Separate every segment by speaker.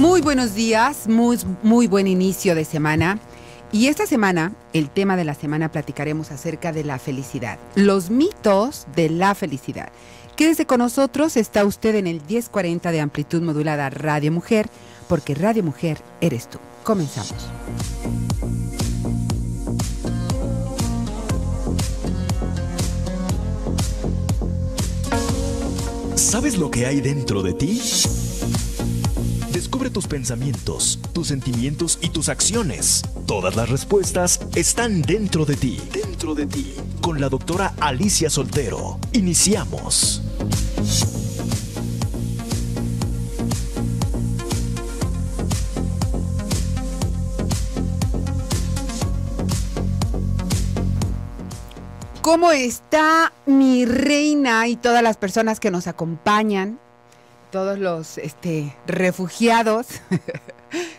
Speaker 1: Muy buenos días, muy, muy buen inicio de semana. Y esta semana, el tema de la semana, platicaremos acerca de la felicidad, los mitos de la felicidad. Quédese con nosotros, está usted en el 1040 de amplitud modulada Radio Mujer, porque Radio Mujer eres tú. Comenzamos. ¿Sabes lo que hay dentro de ti? sobre tus pensamientos, tus sentimientos y tus acciones. Todas las respuestas están dentro de ti. Dentro de ti. Con la doctora Alicia Soltero. Iniciamos. ¿Cómo está mi reina y todas las personas que nos acompañan todos los este, refugiados.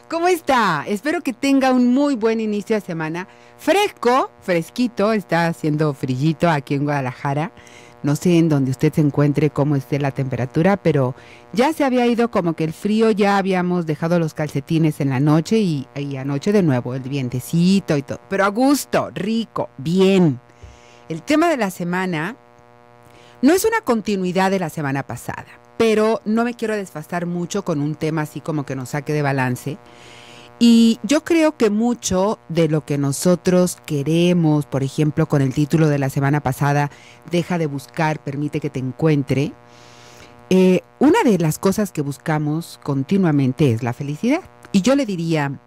Speaker 1: ¿Cómo está? Espero que tenga un muy buen inicio de semana. Fresco, fresquito, está haciendo frillito aquí en Guadalajara. No sé en dónde usted se encuentre, cómo esté la temperatura, pero ya se había ido como que el frío, ya habíamos dejado los calcetines en la noche y, y anoche de nuevo el vientecito y todo. Pero a gusto, rico, bien. El tema de la semana no es una continuidad de la semana pasada pero no me quiero desfasar mucho con un tema así como que nos saque de balance. Y yo creo que mucho de lo que nosotros queremos, por ejemplo, con el título de la semana pasada, deja de buscar, permite que te encuentre, eh, una de las cosas que buscamos continuamente es la felicidad. Y yo le diría,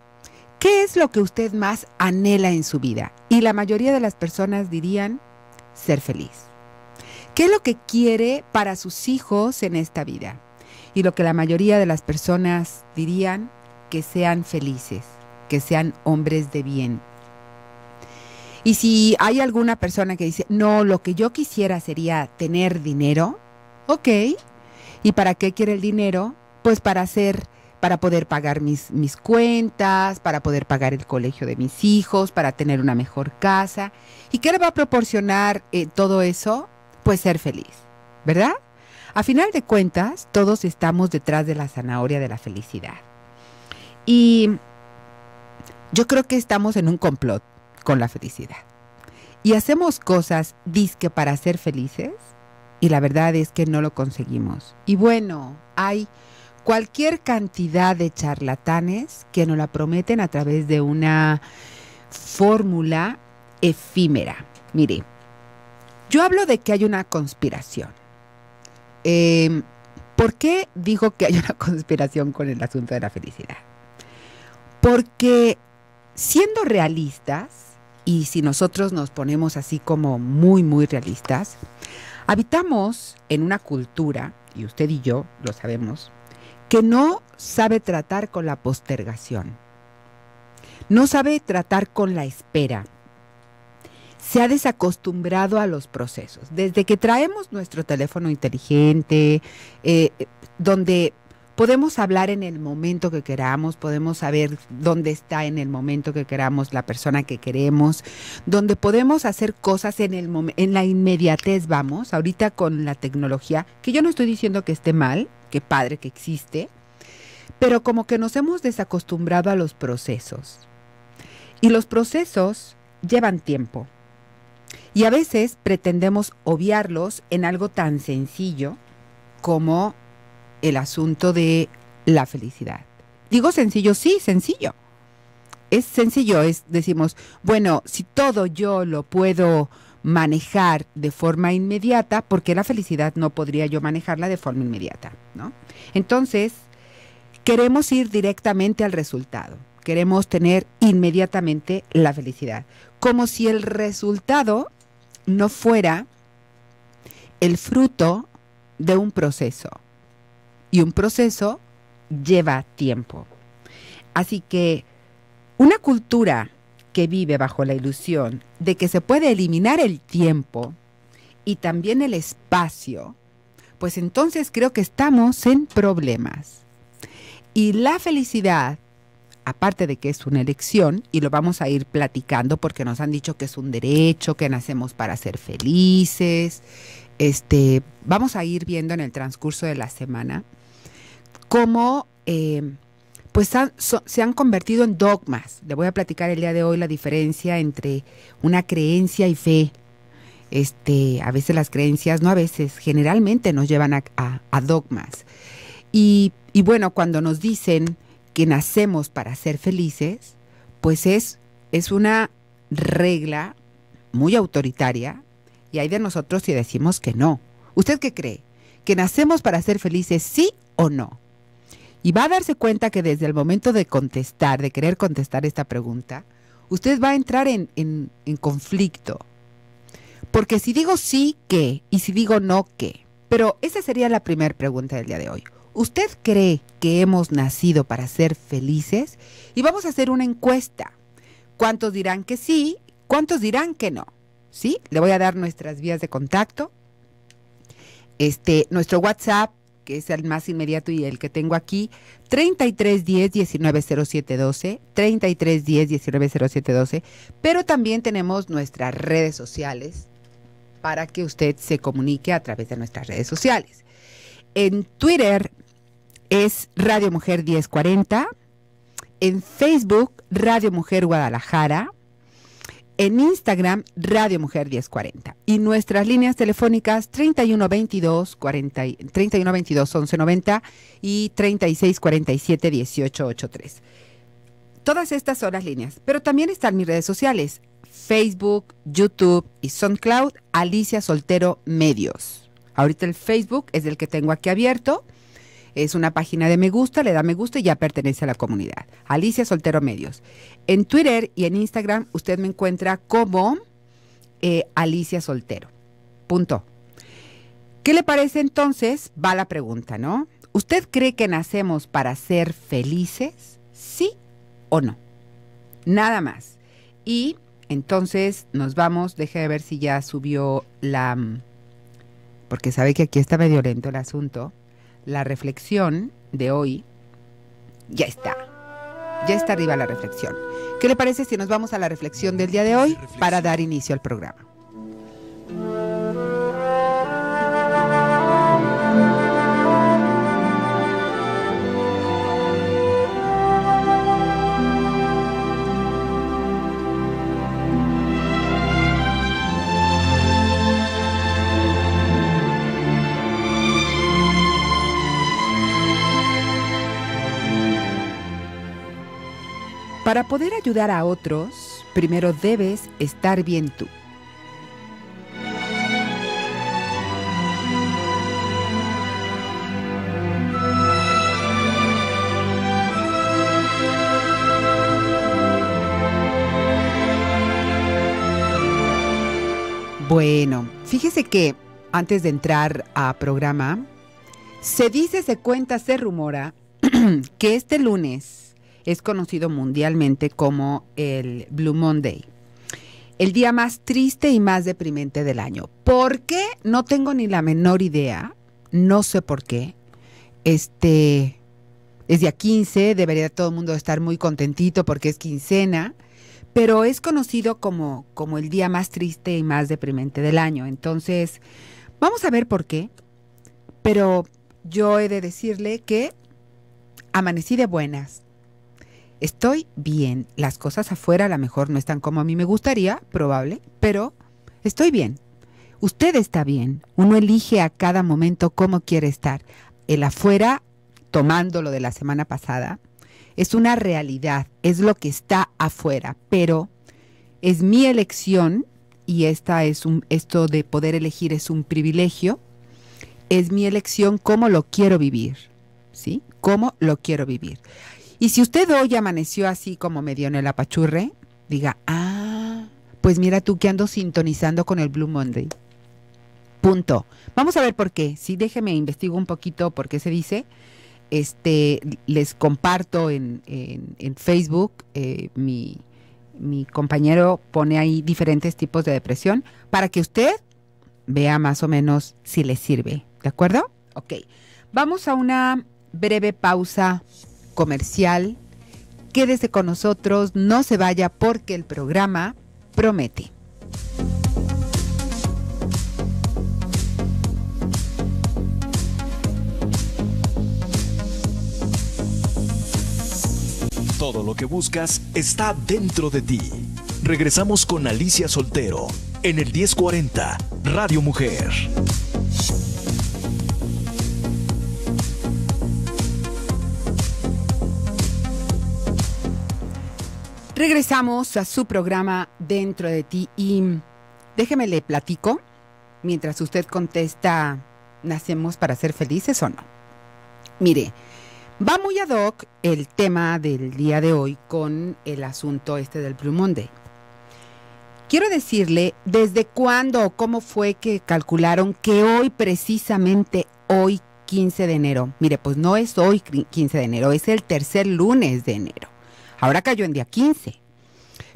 Speaker 1: ¿qué es lo que usted más anhela en su vida? Y la mayoría de las personas dirían ser feliz. ¿Qué es lo que quiere para sus hijos en esta vida? Y lo que la mayoría de las personas dirían, que sean felices, que sean hombres de bien. Y si hay alguna persona que dice, no, lo que yo quisiera sería tener dinero, ok. ¿Y para qué quiere el dinero? Pues para hacer para poder pagar mis, mis cuentas, para poder pagar el colegio de mis hijos, para tener una mejor casa. ¿Y qué le va a proporcionar eh, todo eso? pues ser feliz, ¿verdad? A final de cuentas, todos estamos detrás de la zanahoria de la felicidad. Y yo creo que estamos en un complot con la felicidad. Y hacemos cosas disque para ser felices y la verdad es que no lo conseguimos. Y bueno, hay cualquier cantidad de charlatanes que nos la prometen a través de una fórmula efímera. Mire, yo hablo de que hay una conspiración. Em, ¿Por qué digo que hay una conspiración con el asunto de la felicidad? Porque siendo realistas, y si nosotros nos ponemos así como muy, muy realistas, habitamos en una cultura, y usted y yo lo sabemos, que no sabe tratar con la postergación, no sabe tratar con la espera, se ha desacostumbrado a los procesos. Desde que traemos nuestro teléfono inteligente, eh, donde podemos hablar en el momento que queramos, podemos saber dónde está en el momento que queramos la persona que queremos, donde podemos hacer cosas en el en la inmediatez vamos, ahorita con la tecnología, que yo no estoy diciendo que esté mal, qué padre que existe, pero como que nos hemos desacostumbrado a los procesos. Y los procesos llevan tiempo. Y a veces pretendemos obviarlos en algo tan sencillo como el asunto de la felicidad. Digo sencillo, sí, sencillo. Es sencillo, es decimos, bueno, si todo yo lo puedo manejar de forma inmediata, ¿por qué la felicidad no podría yo manejarla de forma inmediata? Entonces, queremos ir directamente al resultado. Queremos tener inmediatamente la felicidad, como si el resultado no fuera el fruto de un proceso. Y un proceso lleva tiempo. Así que una cultura que vive bajo la ilusión de que se puede eliminar el tiempo y también el espacio, pues entonces creo que estamos en problemas. Y la felicidad aparte de que es una elección, y lo vamos a ir platicando porque nos han dicho que es un derecho, que nacemos para ser felices, este, vamos a ir viendo en el transcurso de la semana cómo eh, pues se han convertido en dogmas. Le voy a platicar el día de hoy la diferencia entre una creencia y fe. Este, a veces las creencias, no a veces, generalmente nos llevan a, dogmas. Y, y bueno, cuando nos dicen que nacemos para ser felices, pues es, es una regla muy autoritaria y hay de nosotros si decimos que no. ¿Usted qué cree? ¿Que nacemos para ser felices sí o no? Y va a darse cuenta que desde el momento de contestar, de querer contestar esta pregunta, usted va a entrar en, en, en conflicto. Porque si digo sí, ¿qué? Y si digo no, ¿qué? Pero esa sería la primera pregunta del día de hoy. ¿Usted cree que hemos nacido para ser felices? Y vamos a hacer una encuesta. ¿Cuántos dirán que sí? ¿Cuántos dirán que no? ¿Sí? Le voy a dar nuestras vías de contacto. Este, nuestro WhatsApp, que es el más inmediato y el que tengo aquí, 3310-190712, 3310-190712, pero también tenemos nuestras redes sociales para que usted se comunique a través de nuestras redes sociales. En Twitter es Radio Mujer 1040, en Facebook Radio Mujer Guadalajara, en Instagram Radio Mujer 1040 y nuestras líneas telefónicas 3122 1190 y 3647 1883. Todas estas son las líneas, pero también están mis redes sociales, Facebook, YouTube y SoundCloud, Alicia Soltero Medios. Ahorita el Facebook es el que tengo aquí abierto es una página de me gusta, le da me gusta y ya pertenece a la comunidad. Alicia Soltero Medios. En Twitter y en Instagram usted me encuentra como eh, Alicia Soltero. Punto. ¿Qué le parece entonces? Va la pregunta, ¿no? ¿Usted cree que nacemos para ser felices? ¿Sí o no? Nada más. Y entonces nos vamos, deje de ver si ya subió la... Mm, porque sabe que aquí está medio lento el asunto la reflexión de hoy ya está. Ya está arriba la reflexión. ¿Qué le parece si nos vamos a la reflexión del día de hoy para dar inicio al programa? Para poder ayudar a otros, primero debes estar bien tú. Bueno, fíjese que antes de entrar a programa, se dice, se cuenta, se rumora que este lunes es conocido mundialmente como el Blue Monday. El día más triste y más deprimente del año. ¿Por qué? No tengo ni la menor idea. No sé por qué. Este, es día 15, debería todo el mundo estar muy contentito porque es quincena, pero es conocido como, como el día más triste y más deprimente del año. Entonces, vamos a ver por qué. Pero yo he de decirle que amanecí de buenas, Estoy bien. Las cosas afuera a lo mejor no están como a mí me gustaría, probable, pero estoy bien. Usted está bien. Uno elige a cada momento cómo quiere estar. El afuera, tomando lo de la semana pasada, es una realidad, es lo que está afuera, pero es mi elección y esta es un, esto de poder elegir es un privilegio. Es mi elección cómo lo quiero vivir, ¿sí? Cómo lo quiero vivir. Y si usted hoy amaneció así como me dio en el apachurre, diga, ah, pues mira tú que ando sintonizando con el Blue Monday. Punto. Vamos a ver por qué. Sí, déjeme investigo un poquito por qué se dice. Este, les comparto en, en, Facebook eh, mi, mi compañero pone ahí diferentes tipos de depresión para que usted vea más o menos si le sirve. ¿De acuerdo? Ok. Vamos a una breve pausa comercial. Quédese con nosotros, no se vaya porque el programa promete. Todo lo que buscas está dentro de ti. Regresamos con Alicia Soltero en el 1040 Radio Mujer. Regresamos a su programa Dentro de ti y déjeme le platico mientras usted contesta, ¿nacemos para ser felices o no? Mire, va muy ad hoc el tema del día de hoy con el asunto este del plumón Quiero decirle desde cuándo o cómo fue que calcularon que hoy, precisamente hoy, 15 de enero, mire, pues no es hoy 15 de enero, es el tercer lunes de enero. Ahora cayó en día 15.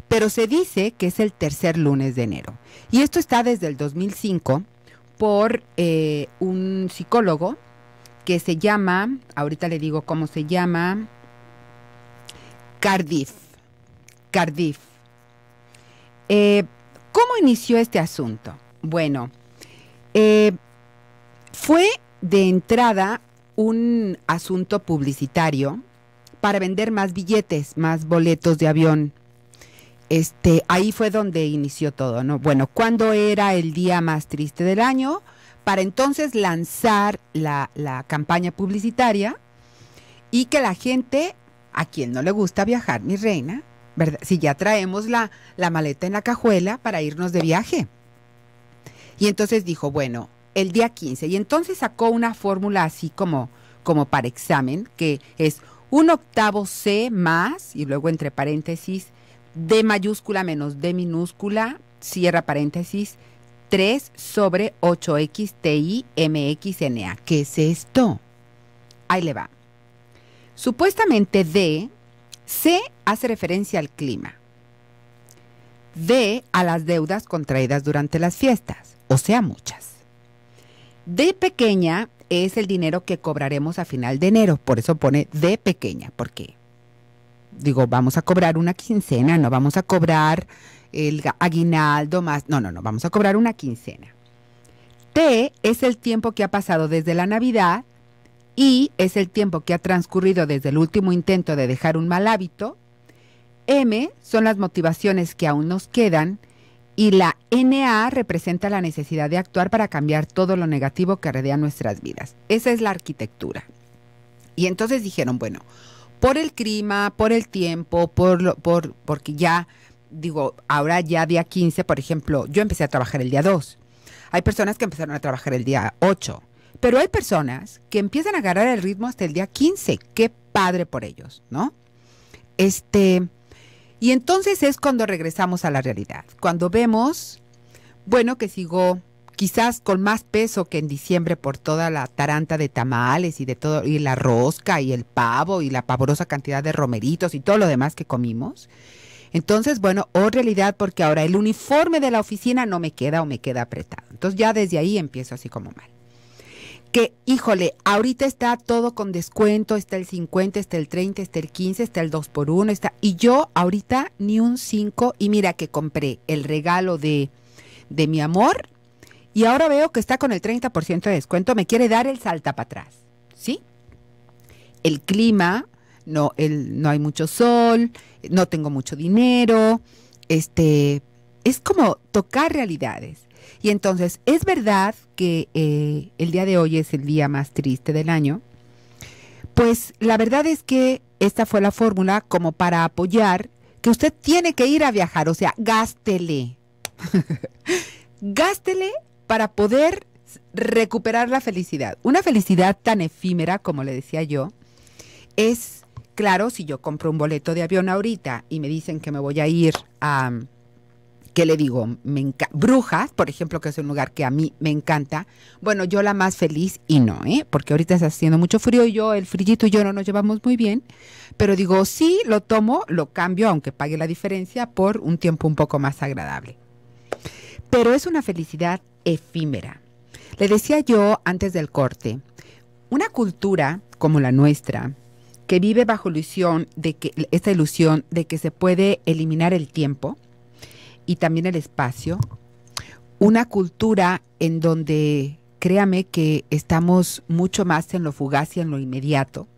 Speaker 1: Pero se dice que es el tercer lunes de enero. Y esto está desde el 2005 por eh, un psicólogo que se llama, ahorita le digo cómo se llama, Cardiff. Cardiff. Eh, ¿Cómo inició este asunto? Bueno, eh, fue de entrada un asunto publicitario para vender más billetes, más boletos de avión. Este, ahí fue donde inició todo, ¿no? Bueno, cuando era el día más triste del año? Para entonces lanzar la, campaña publicitaria y que la gente, a quien no le gusta viajar, mi reina, ¿verdad? Si ya traemos la, la maleta en la cajuela para irnos de viaje. Y entonces dijo, bueno, el día 15. Y entonces sacó una fórmula así como, como para examen, que es un octavo C más, y luego entre paréntesis, D mayúscula menos D minúscula, cierra paréntesis, 3 sobre 8X ¿Qué es esto? Ahí le va. Supuestamente D, C hace referencia al clima. D a las deudas contraídas durante las fiestas, o sea, muchas. D pequeña es el dinero que cobraremos a final de enero. Por eso pone de pequeña, porque digo, vamos a cobrar una quincena, no vamos a cobrar el aguinaldo más, no, no, no, vamos a cobrar una quincena. T es el tiempo que ha pasado desde la Navidad y es el tiempo que ha transcurrido desde el último intento de dejar un mal hábito. M son las motivaciones que aún nos quedan y la NA representa la necesidad de actuar para cambiar todo lo negativo que rodea nuestras vidas. Esa es la arquitectura. Y entonces dijeron, bueno, por el clima, por el tiempo, por, lo, por porque ya, digo, ahora ya día 15, por ejemplo, yo empecé a trabajar el día 2. Hay personas que empezaron a trabajar el día 8, pero hay personas que empiezan a agarrar el ritmo hasta el día 15. Qué padre por ellos, ¿no? Este, y entonces es cuando regresamos a la realidad, cuando vemos, bueno, que sigo quizás con más peso que en diciembre por toda la taranta de tamales y de todo, y la rosca y el pavo y la pavorosa cantidad de romeritos y todo lo demás que comimos. Entonces, bueno, o oh, realidad, porque ahora el uniforme de la oficina no me queda o me queda apretado. Entonces ya desde ahí empiezo así como mal que, híjole, ahorita está todo con descuento, está el 50, está el 30, está el 15, está el 2 por 1, está... Y yo ahorita ni un 5, y mira que compré el regalo de, de mi amor, y ahora veo que está con el 30% de descuento, me quiere dar el salta para atrás, ¿sí? El clima, no, el, no hay mucho sol, no tengo mucho dinero, este, es como tocar realidades. Y entonces, es verdad que eh, el día de hoy es el día más triste del año. Pues la verdad es que esta fue la fórmula como para apoyar que usted tiene que ir a viajar, o sea, gástele. gástele para poder recuperar la felicidad. Una felicidad tan efímera, como le decía yo, es, claro, si yo compro un boleto de avión ahorita y me dicen que me voy a ir a yo le digo? Me Brujas, por ejemplo, que es un lugar que a mí me encanta. Bueno, yo la más feliz y no, ¿eh? Porque ahorita está haciendo mucho frío y yo, el frillito y yo no nos llevamos muy bien. Pero digo, sí, lo tomo, lo cambio, aunque pague la diferencia, por un tiempo un poco más agradable. Pero es una felicidad efímera. Le decía yo antes del corte, una cultura como la nuestra, que vive bajo ilusión de que, esta ilusión de que se puede eliminar el tiempo, y también el espacio, una cultura en donde créame que estamos mucho más en lo fugaz y en lo inmediato,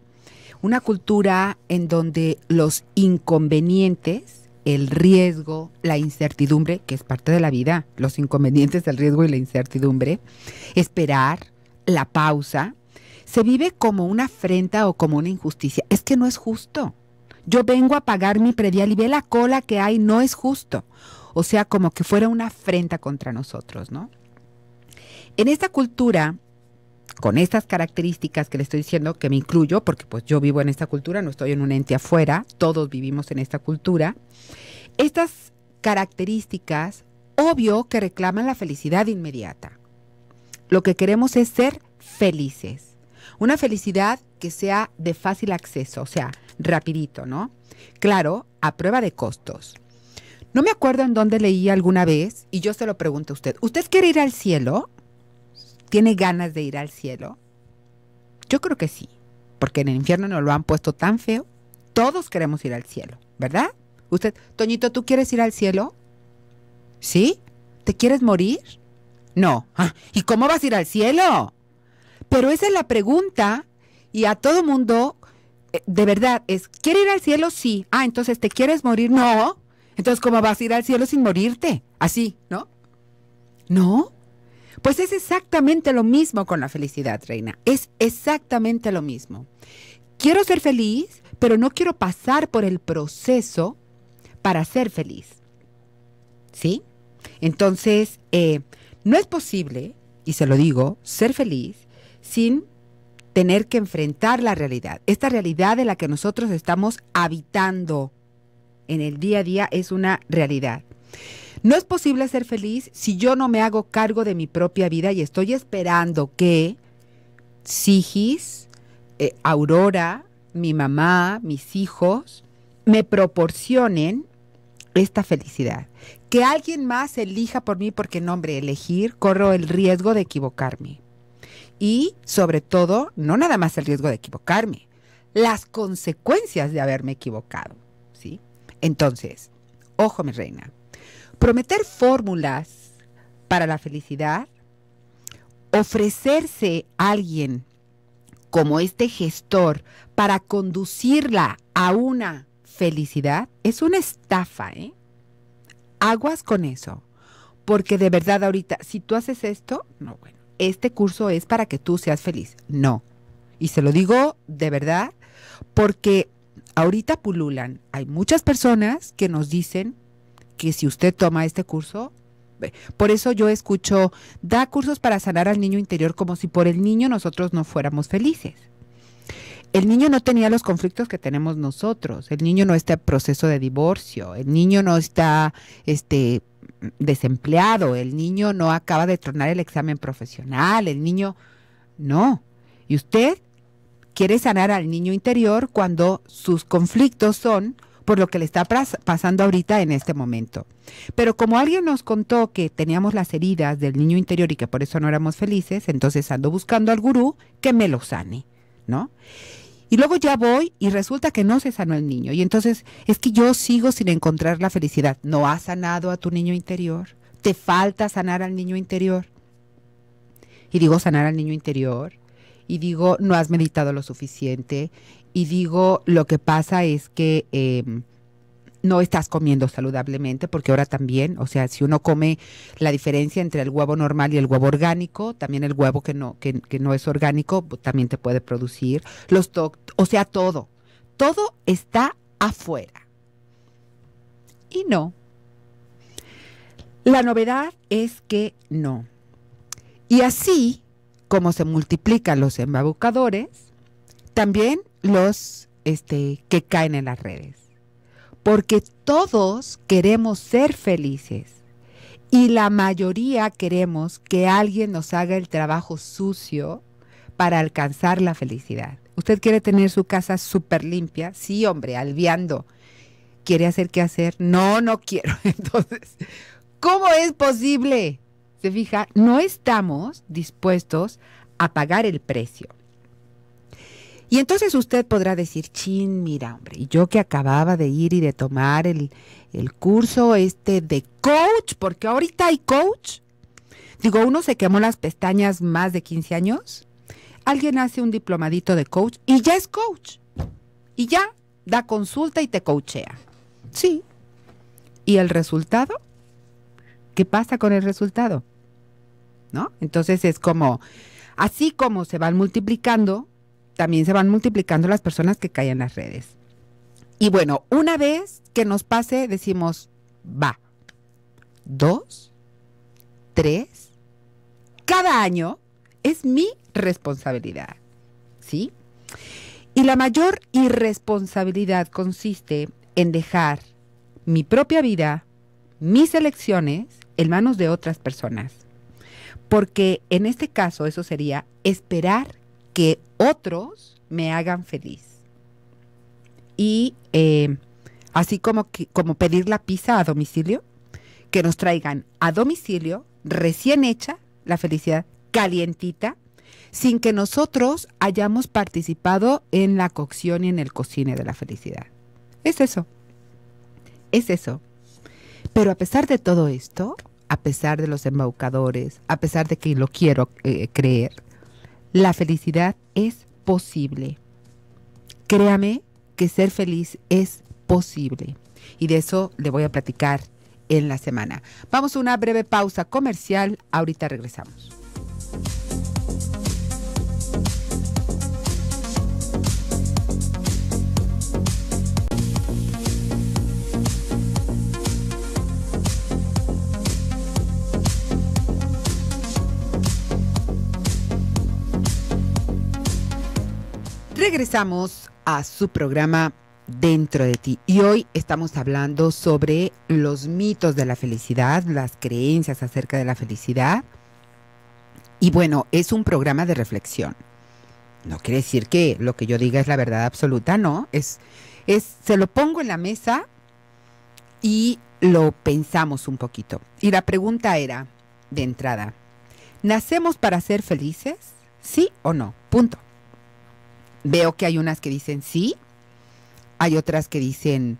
Speaker 1: una cultura en donde los inconvenientes, el riesgo, la incertidumbre, que es parte de la vida, los inconvenientes, el riesgo y la incertidumbre, esperar, la pausa, se vive como una afrenta o como una injusticia. Es que no es justo. Yo vengo a pagar mi predial y ve la cola que hay, no es justo o sea, como que fuera una afrenta contra nosotros, ¿no? En esta cultura, con estas características que le estoy diciendo, que me incluyo, porque pues yo vivo en esta cultura, no estoy en un ente afuera, todos vivimos en esta cultura, estas características, obvio que reclaman la felicidad inmediata. Lo que queremos es ser felices. Una felicidad que sea de fácil acceso, o sea, rapidito, ¿no? Claro, a prueba de costos. No me acuerdo en dónde leí alguna vez, y yo se lo pregunto a usted. ¿Usted quiere ir al cielo? ¿Tiene ganas de ir al cielo? Yo creo que sí, porque en el infierno nos lo han puesto tan feo. Todos queremos ir al cielo, ¿verdad? Usted, Toñito, ¿tú quieres ir al cielo? ¿Sí? ¿Te quieres morir? No. Ah, ¿Y cómo vas a ir al cielo? Pero esa es la pregunta y a todo mundo, eh, de verdad, es, ¿quiere ir al cielo? Sí. Ah, entonces, ¿te quieres morir? No. Entonces, ¿cómo vas a ir al cielo sin morirte? Así, ¿no? ¿No? Pues es exactamente lo mismo con la felicidad, reina. Es exactamente lo mismo. Quiero ser feliz, pero no quiero pasar por el proceso para ser feliz. ¿Sí? Entonces, eh, no es posible, y se lo digo, ser feliz sin tener que enfrentar la realidad, esta realidad de la que nosotros estamos habitando en el día a día es una realidad. No es posible ser feliz si yo no me hago cargo de mi propia vida y estoy esperando que Sigis, eh, Aurora, mi mamá, mis hijos, me proporcionen esta felicidad. Que alguien más elija por mí porque, nombre hombre, elegir corro el riesgo de equivocarme. Y sobre todo, no nada más el riesgo de equivocarme, las consecuencias de haberme equivocado. Entonces, ojo mi reina, prometer fórmulas para la felicidad, ofrecerse a alguien como este gestor para conducirla a una felicidad es una estafa, ¿eh? Aguas con eso, porque de verdad ahorita, si tú haces esto, no, bueno, este curso es para que tú seas feliz, no. Y se lo digo de verdad, porque ahorita pululan. Hay muchas personas que nos dicen que si usted toma este curso, por eso yo escucho, da cursos para sanar al niño interior como si por el niño nosotros no fuéramos felices. El niño no tenía los conflictos que tenemos nosotros, el niño no está en proceso de divorcio, el niño no está este, desempleado, el niño no acaba de tronar el examen profesional, el niño no. Y usted quiere sanar al niño interior cuando sus conflictos son por lo que le está pasando ahorita en este momento. Pero como alguien nos contó que teníamos las heridas del niño interior y que por eso no éramos felices, entonces ando buscando al gurú que me lo sane, ¿no? Y luego ya voy y resulta que no se sanó el niño. Y entonces es que yo sigo sin encontrar la felicidad. No has sanado a tu niño interior. Te falta sanar al niño interior. Y digo sanar al niño interior y digo, no has meditado lo suficiente y digo, lo que pasa es que... Em, no estás comiendo saludablemente, porque ahora también, o sea, si uno come la diferencia entre el huevo normal y el huevo orgánico, también el huevo que no, no es orgánico, pues, también te puede producir los o sea, todo. Todo está afuera. Y no. La novedad es que no. Y así cómo se multiplican los embaucadores, también los este, que caen en las redes. Porque todos queremos ser felices y la mayoría queremos que alguien nos haga el trabajo sucio para alcanzar la felicidad. Usted quiere tener su casa súper limpia, sí, hombre, alviando. ¿Quiere hacer qué hacer? No, no quiero. Entonces, ¿cómo es posible se fija, no estamos dispuestos a pagar el precio. Y entonces usted podrá decir, chin, mira, hombre, y yo que acababa de ir y de tomar el, curso este de coach, porque ahorita hay coach. Digo, uno se quemó las pestañas más de 15 años, alguien hace un diplomadito de coach y ya es coach. Y ya da consulta y te coachea. Sí. ¿Y el resultado? ¿Qué pasa con el resultado? ¿no? Entonces es como, así como se van multiplicando, también se van multiplicando las personas que caen en las redes. Y bueno, una vez que nos pase, decimos, va, dos, tres, cada año es mi responsabilidad, ¿sí? Y la mayor irresponsabilidad consiste en dejar mi propia vida, mis elecciones, en manos de otras personas porque en este caso eso sería esperar que otros me hagan feliz. Y eh, así como, como pedir la pizza a domicilio, que nos traigan a domicilio recién hecha la felicidad calientita, sin que nosotros hayamos participado en la cocción y en el cocine de la felicidad. Es eso, es eso. Pero a pesar de todo esto, a pesar de los embaucadores, a pesar de que lo quiero eh, creer. La felicidad es posible. Créame que ser feliz es posible. Y de eso le voy a platicar en la semana. Vamos a una breve pausa comercial, ahorita regresamos. Regresamos a su programa Dentro de ti y hoy estamos hablando sobre los mitos de la felicidad, las creencias acerca de la felicidad. Y bueno, es un programa de reflexión. No quiere decir que lo que yo diga es la verdad absoluta, no, es es se lo pongo en la mesa y lo pensamos un poquito. Y la pregunta era de entrada, ¿nacemos para ser felices? ¿Sí o no? Punto. Veo que hay unas que dicen sí, hay otras que dicen,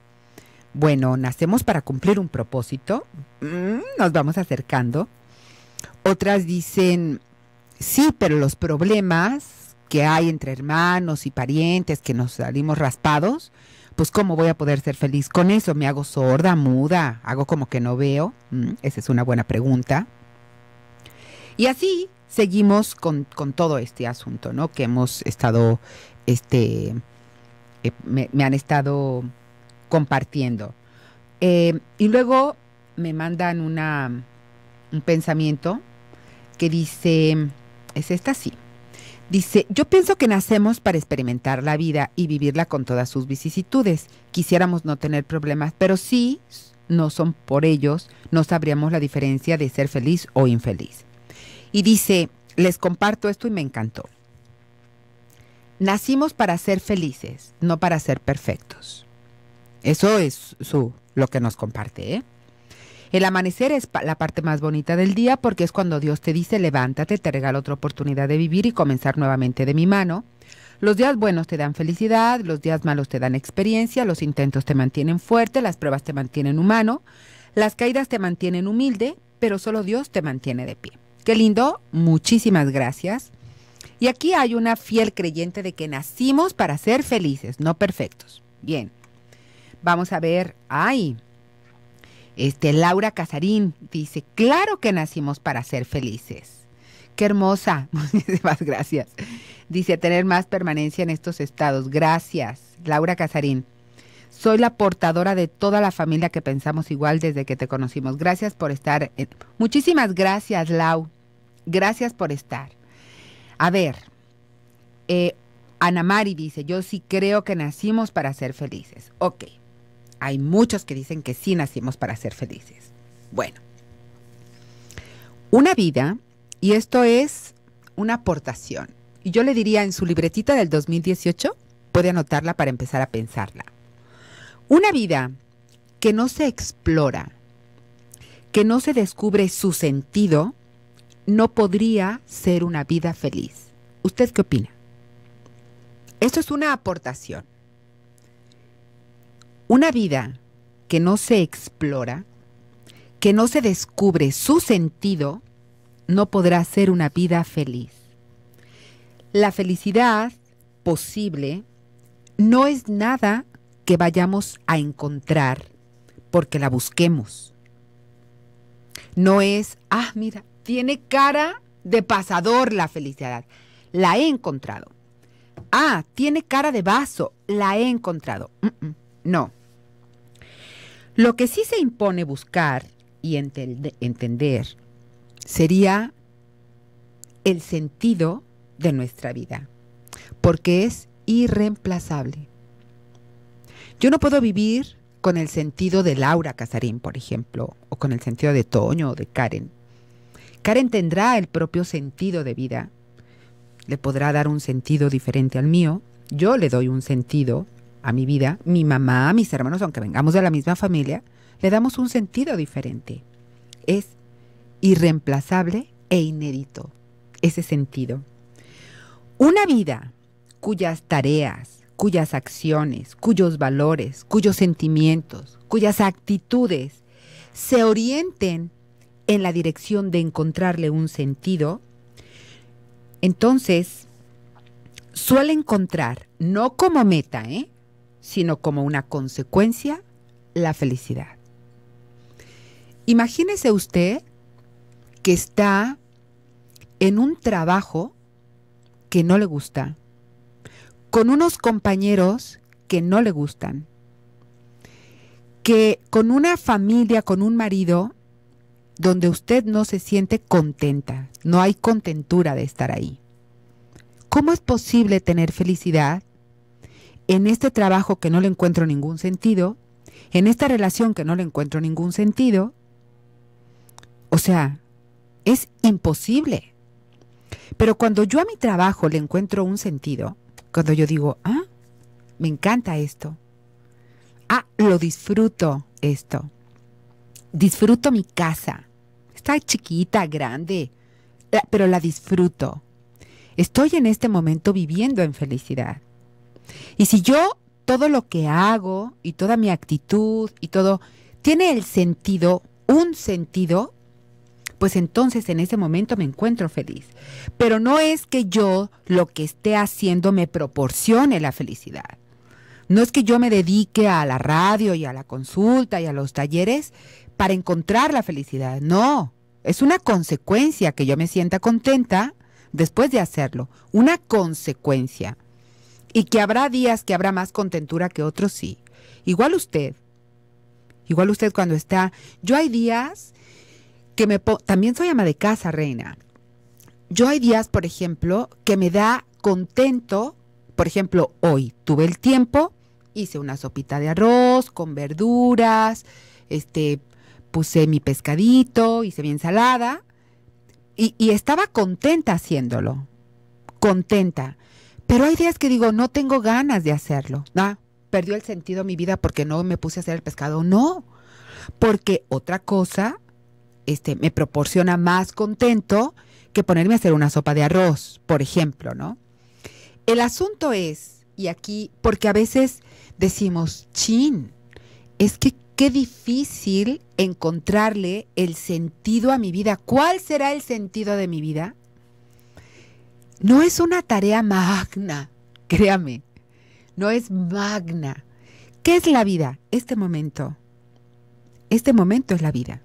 Speaker 1: bueno, nacemos para cumplir un propósito, mm, nos vamos acercando. Otras dicen, sí, pero los problemas que hay entre hermanos y parientes que nos salimos raspados, pues cómo voy a poder ser feliz con eso, me hago sorda, muda, hago como que no veo, mm, esa es una buena pregunta. Y así seguimos con, con, todo este asunto, ¿no? Que hemos estado este, eh, me, han estado compartiendo. Eh, y luego me mandan una, un pensamiento que dice, es esta sí. Dice, yo pienso que nacemos para experimentar la vida y vivirla con todas sus vicisitudes. Quisiéramos no tener problemas, pero si no son por ellos, no sabríamos la diferencia de ser feliz o infeliz. Y dice, les comparto esto y me encantó. Nacimos para ser felices, no para ser perfectos. Eso es su, lo que nos comparte. ¿eh? El amanecer es la parte más bonita del día porque es cuando Dios te dice levántate, te regala otra oportunidad de vivir y comenzar nuevamente de mi mano. Los días buenos te dan felicidad, los días malos te dan experiencia, los intentos te mantienen fuerte, las pruebas te mantienen humano, las caídas te mantienen humilde, pero solo Dios te mantiene de pie. Qué lindo, muchísimas gracias. Y aquí hay una fiel creyente de que nacimos para ser felices, no perfectos. Bien, vamos a ver, ay, este, Laura Casarín dice, claro que nacimos para ser felices. Qué hermosa, muchísimas gracias. Dice, tener más permanencia en estos estados. Gracias, Laura Casarín. Soy la portadora de toda la familia que pensamos igual desde que te conocimos. Gracias por estar. Muchísimas gracias, Lau. Gracias por estar. A ver, eh, Ana Mari dice, yo sí creo que nacimos para ser felices. Ok, hay muchos que dicen que sí nacimos para ser felices. Bueno, una vida, y esto es una aportación, y yo le diría en su libretita del 2018, puede anotarla para empezar a pensarla. Una vida que no se explora, que no se descubre su sentido, no podría ser una vida feliz. ¿Usted qué opina? Esto es una aportación. Una vida que no se explora, que no se descubre su sentido, no podrá ser una vida feliz. La felicidad posible no es nada que vayamos a encontrar porque la busquemos. No es, ah, mira, tiene cara de pasador la felicidad. La he encontrado. Ah, tiene cara de vaso. La he encontrado. no. Lo que sí se impone buscar y entender sería el sentido de nuestra vida, porque es irreemplazable. Yo no puedo vivir con el sentido de Laura Casarín, por ejemplo, o con el sentido de Toño o de Karen. Karen tendrá el propio sentido de vida. Le podrá dar un sentido diferente al mío. Yo le doy un sentido a mi vida. Mi mamá, mis hermanos, aunque vengamos de la misma familia, le damos un sentido diferente. Es irreemplazable e inédito ese sentido. Una vida cuyas tareas, cuyas acciones, cuyos valores, cuyos sentimientos, cuyas actitudes se orienten en la dirección de encontrarle un sentido, entonces suele encontrar, no como meta, ¿eh? sino como una consecuencia, la felicidad. Imagínese usted que está en un trabajo que no le gusta, con unos compañeros que no le gustan, que con una familia, con un marido donde usted no se siente contenta, no hay contentura de estar ahí. ¿Cómo es posible tener felicidad en este trabajo que no le encuentro ningún sentido, en esta relación que no le encuentro ningún sentido? O sea, es imposible. Pero cuando yo a mi trabajo le encuentro un sentido, cuando yo digo, ah, me encanta esto, ah, lo disfruto esto, disfruto mi casa, Está chiquita, grande, eh, pero la disfruto. Estoy en este momento viviendo en felicidad. Y si yo todo lo que hago y toda mi actitud y todo tiene el sentido, un sentido, pues entonces en ese momento me encuentro feliz. Pero no es que yo lo que esté haciendo me proporcione la felicidad. No es que yo me dedique a la radio y a la consulta y a los talleres para encontrar la felicidad. No, es una consecuencia que yo me sienta contenta después de hacerlo. Una consecuencia. Y que habrá días que habrá más contentura que otros, sí. Igual usted. Igual usted cuando está... Yo hay días que me... También soy ama de casa, reina. Yo hay días, por ejemplo, que me da contento. Por ejemplo, hoy tuve el tiempo, hice una sopita de arroz con verduras, este, puse mi pescadito, hice mi ensalada y, estaba contenta haciéndolo, contenta. Pero hay días que digo, no tengo ganas de hacerlo. perdió el sentido mi vida porque no me puse a hacer el pescado. No, porque otra cosa este, me proporciona más contento que ponerme a hacer una sopa de arroz, por ejemplo, ¿no? El asunto es, y aquí, porque a veces decimos, chin, es que qué difícil encontrarle el sentido a mi vida. ¿Cuál será el sentido de mi vida? No es una tarea magna, créame, no es magna. ¿Qué es la vida? Este momento. Este momento es la vida.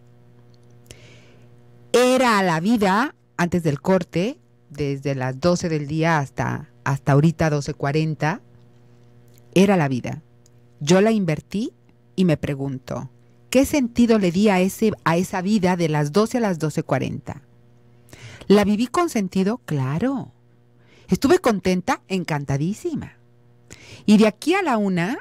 Speaker 1: Era la vida antes del corte, desde las 12 del día hasta, hasta ahorita 12.40, era la vida. Yo la invertí y me pregunto, ¿qué sentido le di a, ese, a esa vida de las 12 a las 12.40? ¿La viví con sentido? Claro. Estuve contenta, encantadísima. Y de aquí a la una,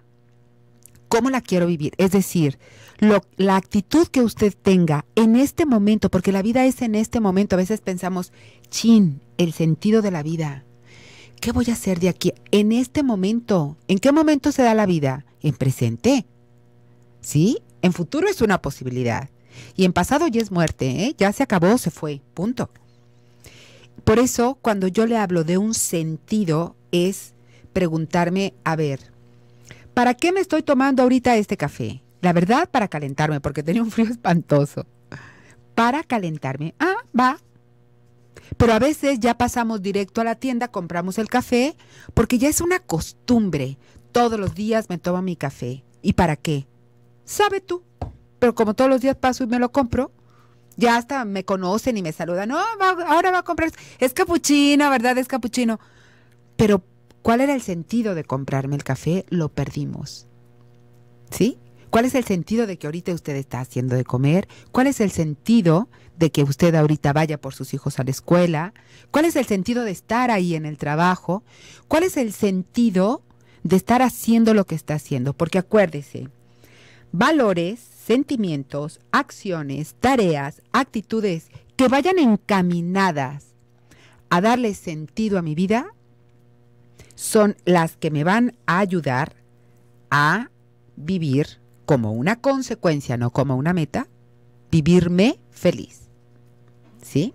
Speaker 1: ¿cómo la quiero vivir? Es decir, la actitud que usted tenga en este momento, porque la vida es en este momento, a veces pensamos, chin, el sentido de la vida. ¿Qué voy a hacer de aquí? En este momento, ¿en qué momento se da la vida? En presente. ¿sí? En futuro es una posibilidad. Y en pasado ya es muerte, ¿eh? ya se acabó, se fue, punto. Por eso, cuando yo le hablo de un sentido, es preguntarme, a ver, ¿para qué me estoy tomando ahorita este café? La verdad, para calentarme, porque tenía un frío espantoso. Para calentarme. Ah, va. Pero a veces ya pasamos directo a la tienda, compramos el café, porque ya es una costumbre. Todos los días me tomo mi café. ¿Y para qué? sabe tú. Pero como todos los días paso y me lo compro, ya hasta me conocen y me saludan. No, ahora va a comprar. Es capuchino, ¿verdad? Es capuchino. Pero, ¿cuál era el sentido de comprarme el café? Lo perdimos. ¿Sí? ¿Cuál es el sentido de que ahorita usted está haciendo de comer? ¿Cuál es el sentido de que usted ahorita vaya por sus hijos a la escuela? ¿Cuál es el sentido de estar ahí en el trabajo? ¿Cuál es el sentido de estar haciendo lo que está haciendo? Porque acuérdese, valores, sentimientos, acciones, tareas, actitudes que vayan encaminadas a darle sentido a mi vida son las que me van a ayudar a vivir como una consecuencia, no como una meta, vivirme feliz. ¿Sí?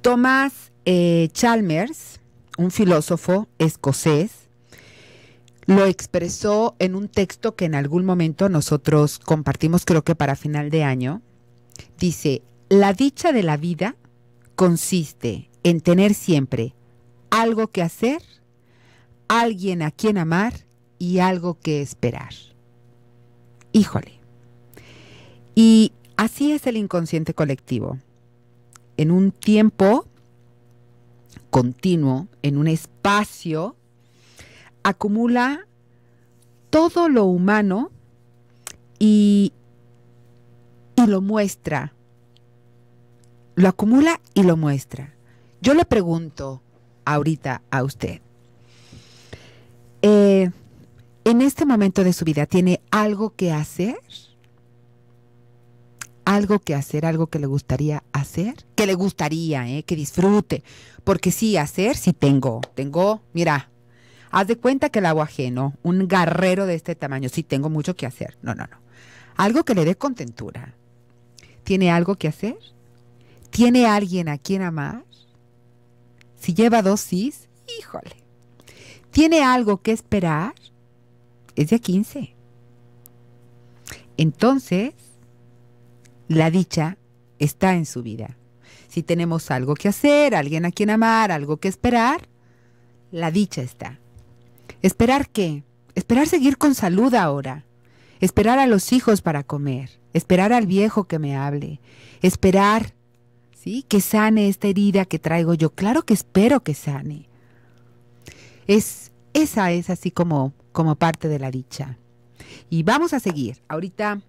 Speaker 1: Thomas eh, Chalmers, un filósofo escocés, lo expresó en un texto que en algún momento nosotros compartimos, creo que para final de año. Dice, la dicha de la vida consiste en tener siempre algo que hacer, alguien a quien amar y algo que esperar. Híjole. Y así es el inconsciente colectivo. En un tiempo continuo, en un espacio acumula todo lo humano y, lo muestra. Lo acumula y lo muestra. Yo le pregunto ahorita a usted, eh, en este momento de su vida, ¿tiene algo que hacer? algo que hacer, algo que le gustaría hacer, que le gustaría, eh, que disfrute, porque sí, hacer, sí tengo, tengo, mira, Haz de cuenta que el agua ajeno, un garrero de este tamaño, sí tengo mucho que hacer. No, no, no. Algo que le dé contentura. ¿Tiene algo que hacer? ¿Tiene alguien a quien amar? Si lleva dos cis, híjole. ¿Tiene algo que esperar? Es de 15. Entonces, la dicha está en su vida. Si tenemos algo que hacer, alguien a quien amar, algo que esperar, la dicha está. ¿Esperar qué? Esperar seguir con salud ahora. Esperar a los hijos para comer. Esperar al viejo que me hable. Esperar, ¿sí? Que sane esta herida que traigo yo. Claro que espero que sane. Es, esa es así como, como parte de la dicha. Y vamos a seguir. Ahorita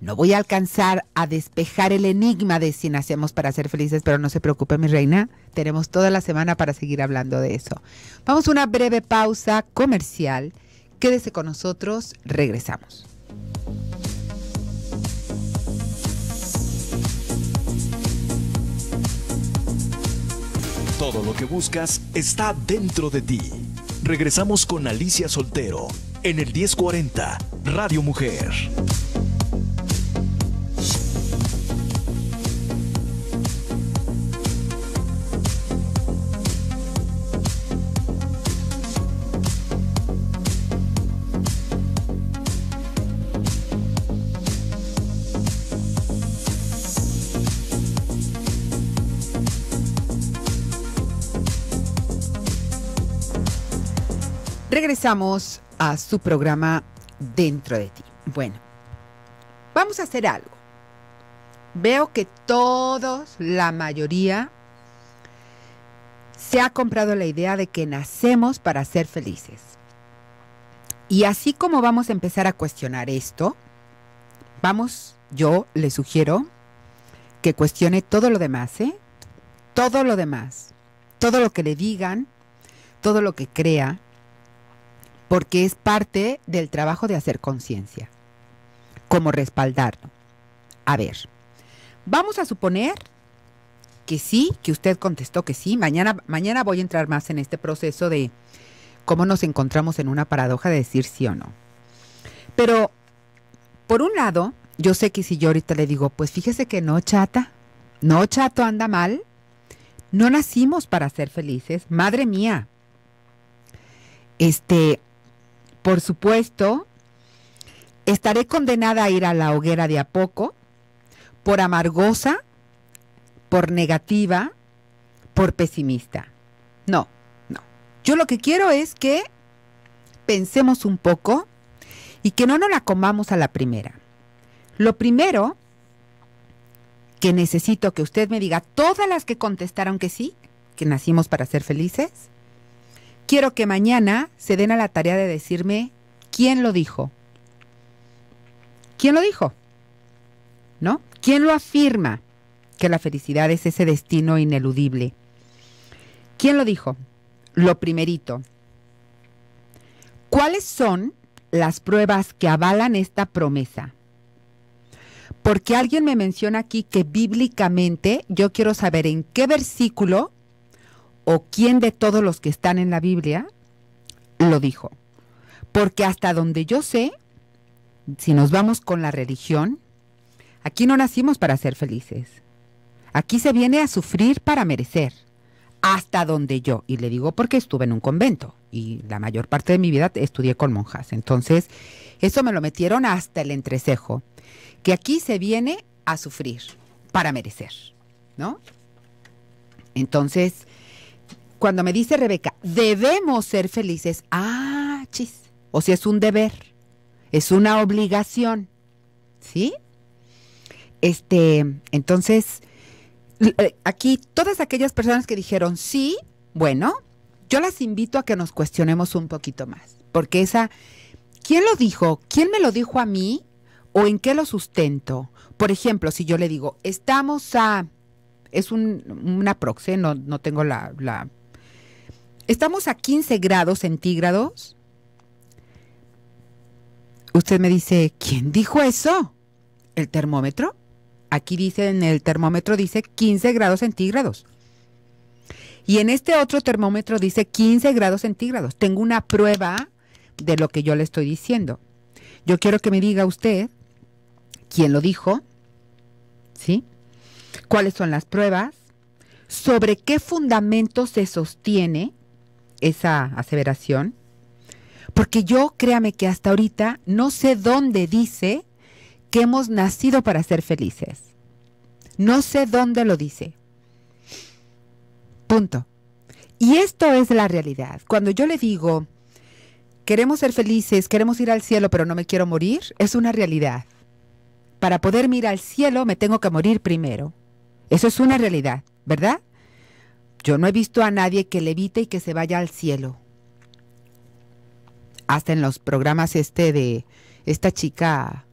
Speaker 1: no voy a alcanzar a despejar el enigma de si nacemos para ser felices, pero no se preocupe mi reina, tenemos toda la semana para seguir hablando de eso. Vamos a una breve pausa comercial, quédese con nosotros, regresamos. Todo lo que buscas está dentro de ti. Regresamos con Alicia Soltero en el 1040, Radio Mujer. Regresamos a su programa Dentro de ti. Bueno, vamos a hacer algo. Veo que todos, la mayoría, se ha comprado la idea de que nacemos para ser felices. Y así como vamos a empezar a cuestionar esto, vamos, yo le sugiero que cuestione todo lo demás, ¿eh? Todo lo demás. Todo lo que le digan, todo lo que crea, porque es parte del trabajo de hacer conciencia, como respaldarlo. A ver, vamos a suponer que sí, que usted contestó que sí. Mañana, mañana voy a entrar más en este proceso de cómo nos encontramos en una paradoja de decir sí o no. Pero, por un lado, yo sé que si yo ahorita le digo, pues fíjese que no, chata, no, chato, anda mal, no nacimos para ser felices, madre mía. Este, por supuesto, estaré condenada a ir a la hoguera de a poco, por amargosa, por negativa, por pesimista. No, no. Yo lo que quiero es que pensemos un poco y que no nos la comamos a la primera. Lo primero que necesito que usted me diga, todas las que contestaron que sí, que nacimos para ser felices, Quiero que mañana se den a la tarea de decirme quién lo dijo. ¿Quién lo dijo? ¿No? ¿Quién lo afirma que la felicidad es ese destino ineludible? ¿Quién lo dijo? Lo primerito. ¿Cuáles son las pruebas que avalan esta promesa? Porque alguien me menciona aquí que bíblicamente yo quiero saber en qué versículo o quién de todos los que están en la Biblia lo dijo. Porque hasta donde yo sé, si nos vamos con la religión, aquí no nacimos para ser felices. Aquí se viene a sufrir para merecer. Hasta donde yo, y le digo porque estuve en un convento y la mayor parte de mi vida estudié con monjas. Entonces, eso me lo metieron hasta el entrecejo, que aquí se viene a sufrir para merecer, ¿no? Entonces, cuando me dice Rebeca, debemos ser felices, ah, chis, o si es un deber, es una obligación, ¿sí? Este, entonces, eh, aquí todas aquellas personas que dijeron sí, bueno, yo las invito a que nos cuestionemos un poquito más, porque esa, ¿quién lo dijo? ¿Quién me lo dijo a mí? ¿O en qué lo sustento? Por ejemplo, si yo le digo, estamos a, es una proxy, no, no tengo la, la Estamos a 15 grados centígrados. Usted me dice, ¿quién dijo eso? ¿El termómetro? Aquí dice, en el termómetro dice 15 grados centígrados. Y en este otro termómetro dice 15 grados centígrados. Tengo una prueba de lo que yo le estoy diciendo. Yo quiero que me diga usted quién lo dijo, ¿sí? ¿Cuáles son las pruebas? ¿Sobre qué fundamento se sostiene? esa aseveración? Porque yo, créame que hasta ahorita no sé dónde dice que hemos nacido para ser felices. No sé dónde lo dice. Punto. Y esto es la realidad. Cuando yo le digo, queremos ser felices, queremos ir al cielo, pero no me quiero morir, es una realidad. Para poder ir al cielo me tengo que morir primero. Eso es una realidad, ¿verdad? Yo no he visto a nadie que levite y que se vaya al cielo. Hasta en los programas este de esta chica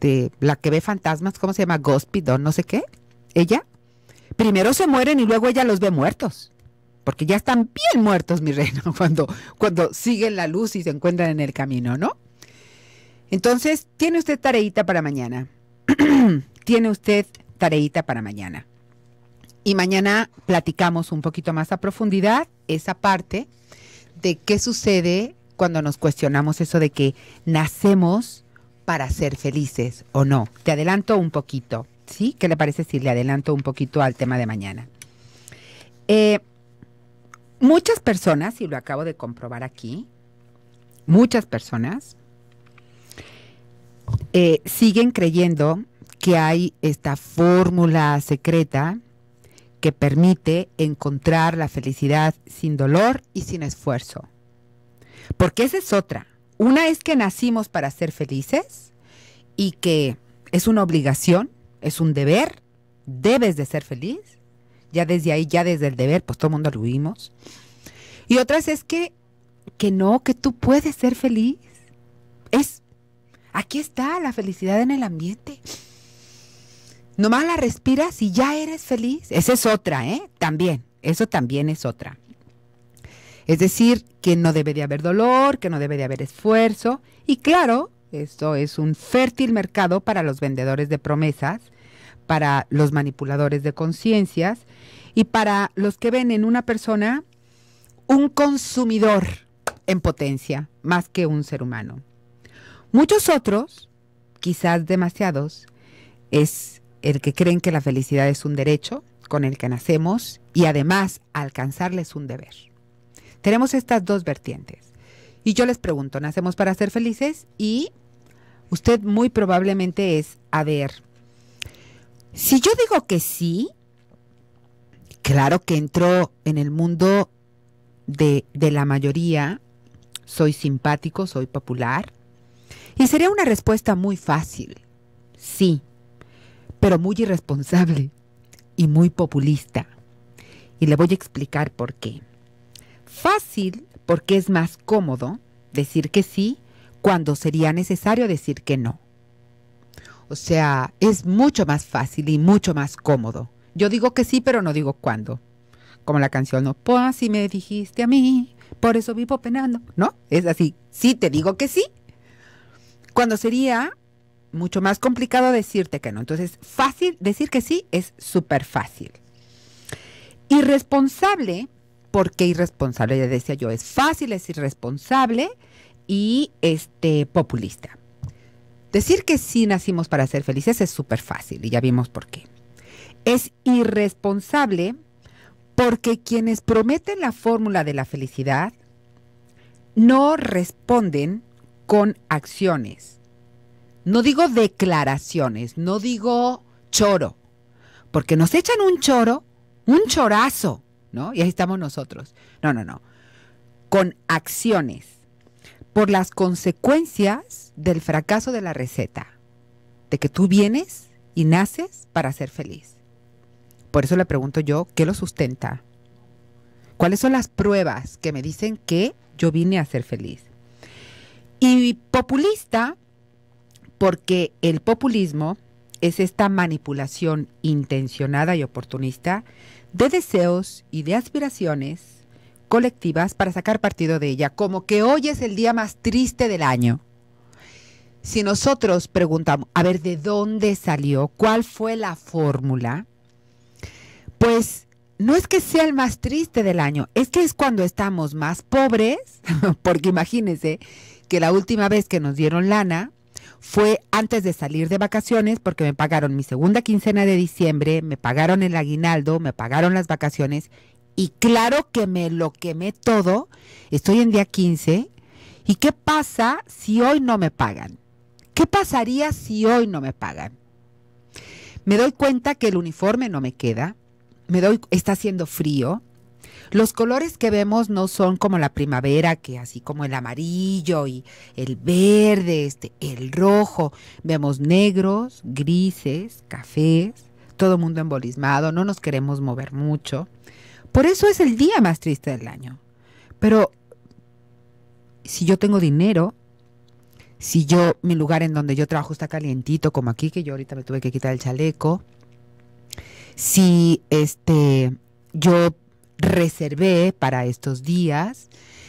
Speaker 1: de la que ve fantasmas, ¿cómo se llama? Gospidón, no sé qué. Ella. Primero se mueren y luego ella los ve muertos. Porque ya están bien muertos, mi reino, cuando, cuando siguen la luz y se encuentran en el camino, ¿no? Entonces, tiene usted tareita para mañana. tiene usted tareita para mañana y mañana platicamos un poquito más a profundidad esa parte de qué sucede cuando nos cuestionamos eso de que nacemos para ser felices o no. Te adelanto un poquito, ¿sí? ¿Qué le parece si le adelanto un poquito al tema de mañana? Eh, muchas personas, y lo acabo de comprobar aquí, muchas personas eh, siguen creyendo que hay esta fórmula secreta permite encontrar la felicidad sin dolor y sin esfuerzo. Porque esa es otra. Una es que nacimos para ser felices y que es una obligación, es un deber, debes de ser feliz. Ya desde ahí, ya desde el deber, pues todo mundo lo vimos. Y otras es que, que no, que tú puedes ser feliz. Es, aquí está la felicidad en el ambiente. Nomás la respiras y ya eres feliz. Esa es otra, ¿eh? También, eso también es otra. Es decir, que no debe de haber dolor, que no debe de haber esfuerzo. Y claro, esto es un fértil mercado para los vendedores de promesas, para los manipuladores de conciencias y para los que ven en una persona un consumidor en potencia más que un ser humano. Muchos otros, quizás demasiados, es el que creen que la felicidad es un derecho con el que nacemos y además alcanzarles un deber. Tenemos estas dos vertientes. Y yo les pregunto, ¿nacemos para ser felices? Y usted muy probablemente es, a ver, si yo digo que sí, claro que entro en el mundo de la mayoría, soy simpático, soy popular, y sería una respuesta muy fácil, sí, pero muy irresponsable y muy populista. Y le voy a explicar por qué. Fácil porque es más cómodo decir que sí cuando sería necesario decir que no. O sea, es mucho más fácil y mucho más cómodo. Yo digo que sí, pero no digo cuándo. Como la canción, no, pues si me dijiste a mí, por eso vivo penando. No, es así, sí te digo que sí. Cuando sería mucho más complicado decirte que no. Entonces, fácil, decir que sí es súper fácil. Irresponsable, porque irresponsable, ya decía yo, es fácil, es irresponsable y este populista. Decir que sí nacimos para ser felices es súper fácil y ya vimos por qué. Es irresponsable porque quienes prometen la fórmula de la felicidad no responden con acciones no digo declaraciones, no digo choro, porque nos echan un choro, un chorazo, ¿no? Y ahí estamos nosotros. No, no, no. Con acciones, por las consecuencias del fracaso de la receta, de que tú vienes y naces para ser feliz. Por eso le pregunto yo, ¿qué lo sustenta? ¿Cuáles son las pruebas que me dicen que yo vine a ser feliz? Y populista, porque el populismo es esta manipulación intencionada y oportunista de deseos y de aspiraciones colectivas para sacar partido de ella, como que hoy es el día más triste del año. Si nosotros preguntamos, a ver, ¿de dónde salió? ¿Cuál fue la fórmula? Pues no es que sea el más triste del año, es que es cuando estamos más pobres, porque imagínense que la última vez que nos dieron lana, fue antes de salir de vacaciones porque me pagaron mi segunda quincena de diciembre, me pagaron el aguinaldo, me pagaron las vacaciones y claro que me lo quemé todo. Estoy en día 15. ¿Y qué pasa si hoy no me pagan? ¿Qué pasaría si hoy no me pagan? Me doy cuenta que el uniforme no me queda, me doy está haciendo frío, los colores que vemos no son como la primavera, que así como el amarillo y el verde, este, el rojo. Vemos negros, grises, cafés, todo mundo embolismado, no nos queremos mover mucho. Por eso es el día más triste del año. Pero si yo tengo dinero, si yo, mi lugar en donde yo trabajo está calientito, como aquí, que yo ahorita me tuve que quitar el chaleco, si este, yo reservé para estos días.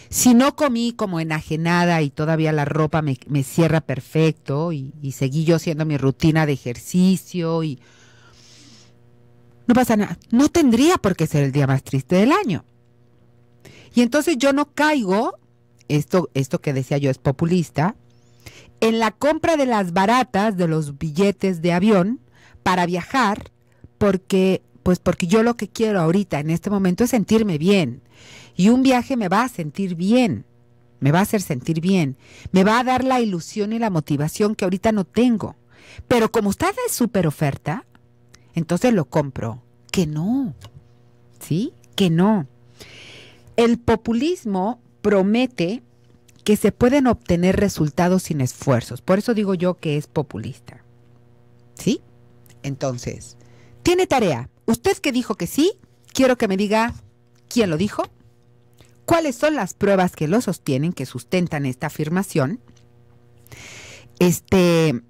Speaker 1: Si no comí como enajenada y todavía la ropa me, cierra perfecto y, seguí yo haciendo mi rutina de ejercicio y no pasa nada, no tendría por qué ser el día más triste del año. Y entonces yo no caigo, esto, esto que decía yo es populista, en la compra de las baratas de los billetes de avión para viajar porque pues porque yo lo que quiero ahorita en este momento es sentirme bien. Y un viaje me va a sentir bien, me va a hacer sentir bien, me va a dar la ilusión y la motivación que ahorita no tengo. Pero como está de súper oferta, entonces lo compro. Que no, ¿sí? Que no. El populismo promete que se pueden obtener resultados sin esfuerzos. Por eso digo yo que es populista. ¿Sí? Entonces, tiene tarea. Usted que dijo que sí, quiero que me diga quién lo dijo, cuáles son las pruebas que lo sostienen, que sustentan esta afirmación, este,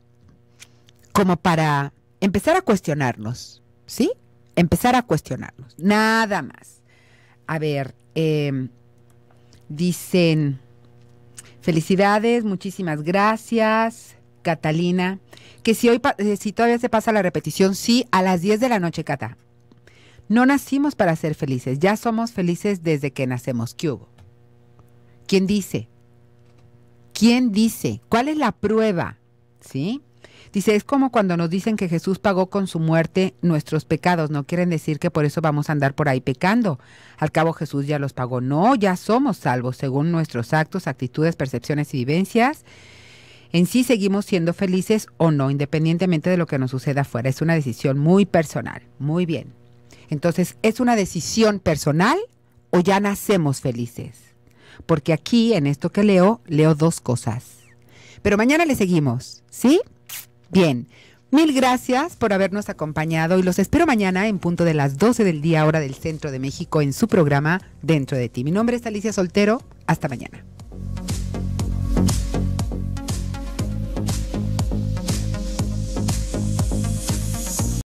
Speaker 1: como para empezar a cuestionarnos, ¿sí? Empezar a cuestionarnos, nada más. A ver, em, dicen, felicidades, muchísimas gracias, Catalina, que si hoy, eh, si todavía se pasa la repetición, sí, a las 10 de la noche, Cata. No nacimos para ser felices, ya somos felices desde que nacemos. ¿Qué hubo? ¿Quién dice? ¿Quién dice? ¿Cuál es la prueba? ¿Sí? Dice, es como cuando nos dicen que Jesús pagó con su muerte nuestros pecados. No quieren decir que por eso vamos a andar por ahí pecando. Al cabo Jesús ya los pagó. No, ya somos salvos según nuestros actos, actitudes, percepciones y vivencias. En sí seguimos siendo felices o no, independientemente de lo que nos suceda afuera. Es una decisión muy personal. Muy bien. Entonces, ¿es una decisión personal o ya nacemos felices? Porque aquí, en esto que leo, leo dos cosas. Pero mañana le seguimos, ¿sí? Bien. Mil gracias por habernos acompañado y los espero mañana en punto de las 12 del día hora del Centro de México en su programa Dentro de ti. Mi nombre es Alicia Soltero. Hasta mañana.